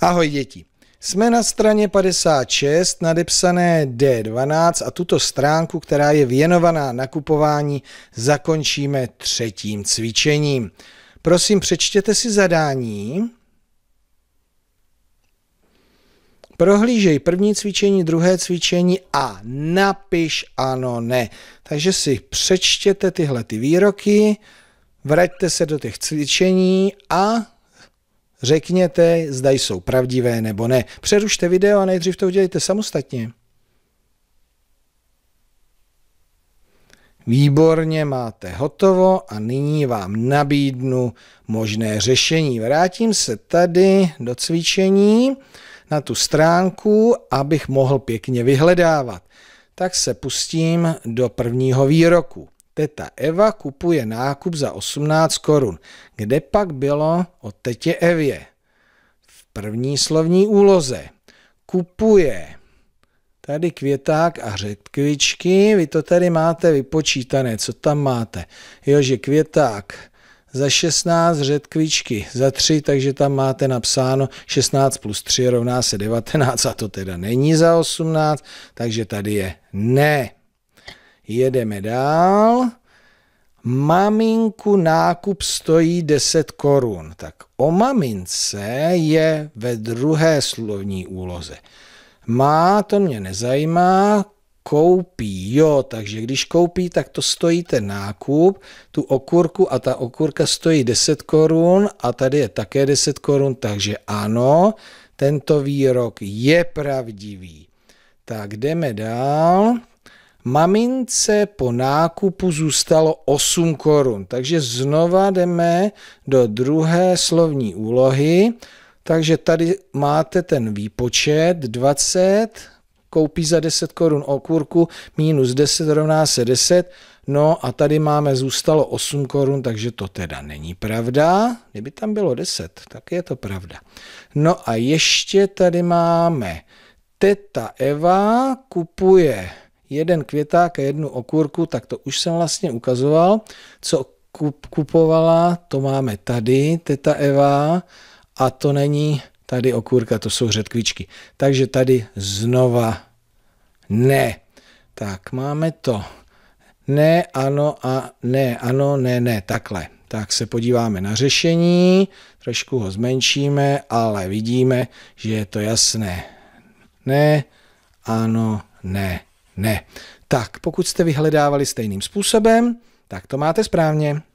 Ahoj děti. Jsme na straně 56 nadepsané D12 a tuto stránku, která je věnovaná nakupování, zakončíme třetím cvičením. Prosím, přečtěte si zadání. Prohlížej první cvičení, druhé cvičení a napiš ano, ne. Takže si přečtěte tyhle ty výroky, vraťte se do těch cvičení a Řekněte, zda jsou pravdivé nebo ne. Přerušte video a nejdřív to udělejte samostatně. Výborně, máte hotovo a nyní vám nabídnu možné řešení. Vrátím se tady do cvičení na tu stránku, abych mohl pěkně vyhledávat. Tak se pustím do prvního výroku teta Eva kupuje nákup za 18 korun. Kde pak bylo o tetě Evě? V první slovní úloze. Kupuje. Tady květák a řetkvičky, vy to tady máte vypočítané, co tam máte? Jo, že květák za 16 řetkvičky za 3, takže tam máte napsáno 16 plus 3 rovná se 19 a to teda není za 18, takže tady je ne. Jedeme dál. Maminku nákup stojí 10 korun. Tak o mamince je ve druhé slovní úloze. Má, to mě nezajímá, koupí, jo, takže když koupí, tak to stojí ten nákup, tu okurku a ta okurka stojí 10 korun a tady je také 10 korun, takže ano, tento výrok je pravdivý. Tak jdeme dál. Mamince po nákupu zůstalo 8 korun, takže znova jdeme do druhé slovní úlohy. Takže tady máte ten výpočet 20, koupí za 10 korun okurku, minus 10 rovná se 10, no a tady máme zůstalo 8 korun, takže to teda není pravda. Kdyby tam bylo 10, tak je to pravda. No a ještě tady máme Teta Eva kupuje jeden květák a jednu okurku, tak to už jsem vlastně ukazoval. Co kupovala, to máme tady, teta Eva, a to není tady okurka, to jsou řetkvičky. Takže tady znova ne. Tak máme to ne, ano a ne, ano, ne, ne, takhle. Tak se podíváme na řešení, trošku ho zmenšíme, ale vidíme, že je to jasné. Ne, ano, ne ne. Tak, pokud jste vyhledávali stejným způsobem, tak to máte správně.